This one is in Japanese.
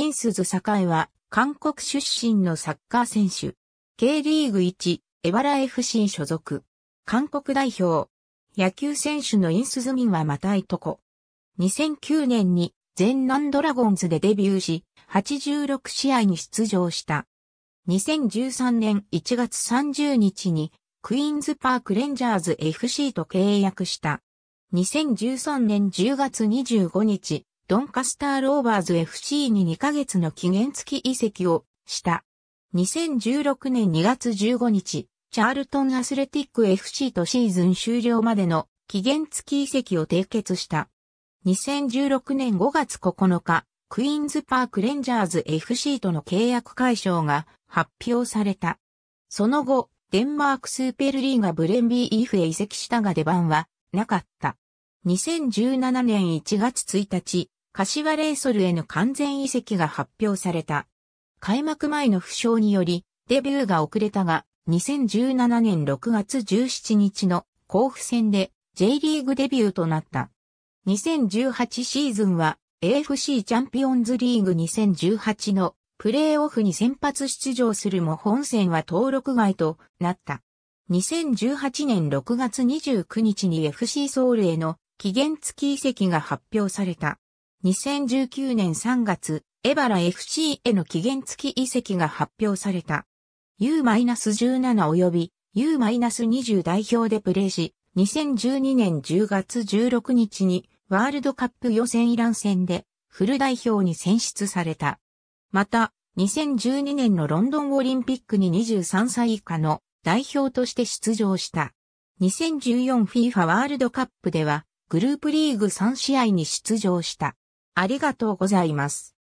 インスズ栄は、韓国出身のサッカー選手。K リーグ1、エバラ FC 所属。韓国代表。野球選手のインスズミンはまたいとこ。2009年に全南ドラゴンズでデビューし、86試合に出場した。2013年1月30日に、クイーンズパークレンジャーズ FC と契約した。2013年10月25日、ドンカスターローバーズ FC に2ヶ月の期限付き移籍をした。2016年2月15日、チャールトンアスレティック FC とシーズン終了までの期限付き移籍を締結した。2016年5月9日、クイーンズパークレンジャーズ FC との契約解消が発表された。その後、デンマークスーペルリーガブレンビーイーフへ移籍したが出番はなかった。2017年1月1日、柏レイソルへの完全移籍が発表された。開幕前の負傷により、デビューが遅れたが、2017年6月17日の甲府戦で J リーグデビューとなった。2018シーズンは AFC チャンピオンズリーグ2018のプレーオフに先発出場するも本戦は登録外となった。2018年6月29日に FC ソウルへの期限付き移籍が発表された。2019年3月、エバラ FC への期限付き移籍が発表された。U-17 及び U-20 代表でプレーし、2012年10月16日にワールドカップ予選イラン戦でフル代表に選出された。また、2012年のロンドンオリンピックに23歳以下の代表として出場した。2014FIFA ワールドカップではグループリーグ3試合に出場した。ありがとうございます。